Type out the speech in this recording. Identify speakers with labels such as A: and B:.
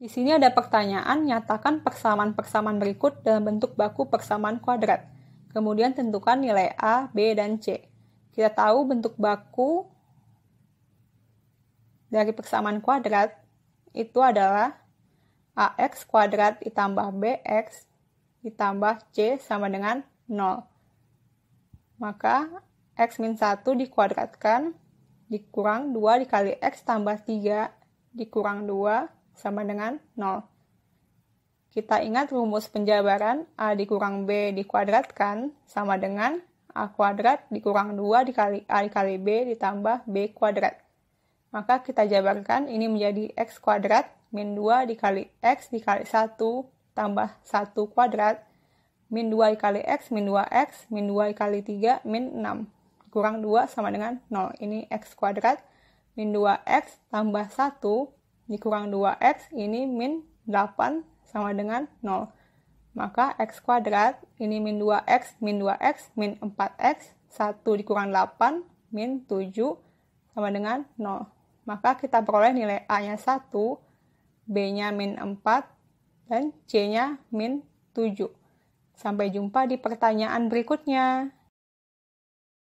A: Di sini ada pertanyaan, nyatakan persamaan-persamaan berikut dalam bentuk baku persamaan kuadrat. Kemudian tentukan nilai A, B, dan C. Kita tahu bentuk baku dari persamaan kuadrat itu adalah AX kuadrat ditambah BX ditambah C sama dengan 0. Maka X min 1 dikuadratkan dikurang 2 dikali X tambah 3 dikurang 2 sama dengan 0. Kita ingat rumus penjabaran A dikurang B dikuadratkan sama dengan A kuadrat dikurang 2 dikali A dikali B ditambah B kuadrat. Maka kita jabarkan ini menjadi X kuadrat min 2 dikali X dikali 1 tambah 1 kuadrat min 2 dikali X min 2X min 2 dikali 3 min 6. Kurang 2 sama dengan 0. Ini X kuadrat min 2X tambah 1 dikurang 2x ini min 8 sama dengan 0. Maka x kuadrat ini min 2x, min 2x, min 4x, 1 dikurang 8, min 7 sama dengan 0. Maka kita peroleh nilai A-nya 1, B-nya min 4, dan C-nya min 7. Sampai jumpa di pertanyaan berikutnya.